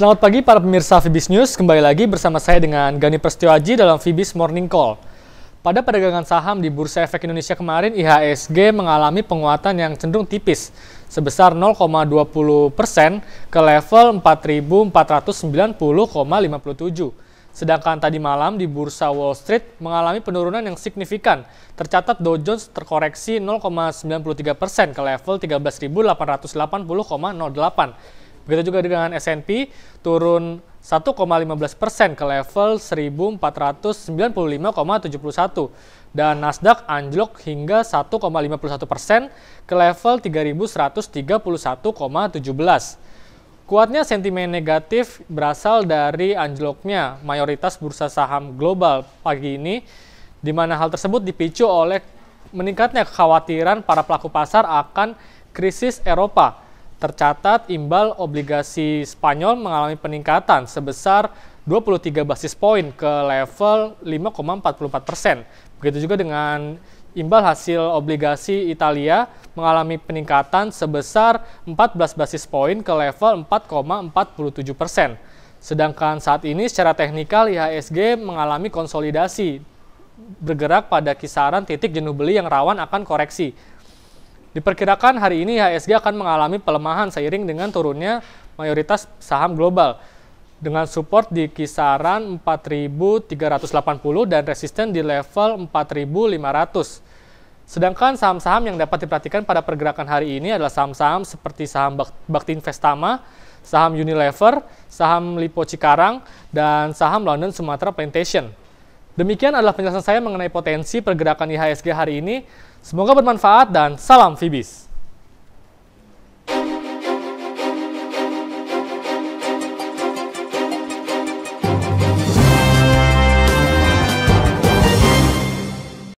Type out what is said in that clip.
Selamat pagi para pemirsa Fibis News, kembali lagi bersama saya dengan Gani Prestiwaji dalam Fibis Morning Call. Pada perdagangan saham di Bursa Efek Indonesia kemarin, IHSG mengalami penguatan yang cenderung tipis sebesar 0,20 persen ke level 4.490,57. Sedangkan tadi malam di Bursa Wall Street mengalami penurunan yang signifikan. Tercatat Dow Jones terkoreksi 0,93 persen ke level 13.880,08 Begitu juga dengan S&P turun 1,15 persen ke level 1495,71 dan Nasdaq anjlok hingga 1,51 persen ke level 3131,17. Kuatnya sentimen negatif berasal dari anjloknya mayoritas bursa saham global pagi ini, di mana hal tersebut dipicu oleh meningkatnya kekhawatiran para pelaku pasar akan krisis Eropa Tercatat imbal obligasi Spanyol mengalami peningkatan sebesar 23 basis poin ke level 5,44 persen. Begitu juga dengan imbal hasil obligasi Italia mengalami peningkatan sebesar 14 basis poin ke level 4,47 persen. Sedangkan saat ini secara teknikal IHSG mengalami konsolidasi bergerak pada kisaran titik jenuh beli yang rawan akan koreksi Diperkirakan hari ini IHSG akan mengalami pelemahan seiring dengan turunnya mayoritas saham global dengan support di kisaran 4.380 dan resisten di level 4.500. Sedangkan saham-saham yang dapat diperhatikan pada pergerakan hari ini adalah saham-saham seperti saham Bakti Investama, saham Unilever, saham Lipo Cikarang, dan saham London Sumatera Plantation. Demikian adalah penjelasan saya mengenai potensi pergerakan IHSG hari ini. Semoga bermanfaat dan salam Fibis.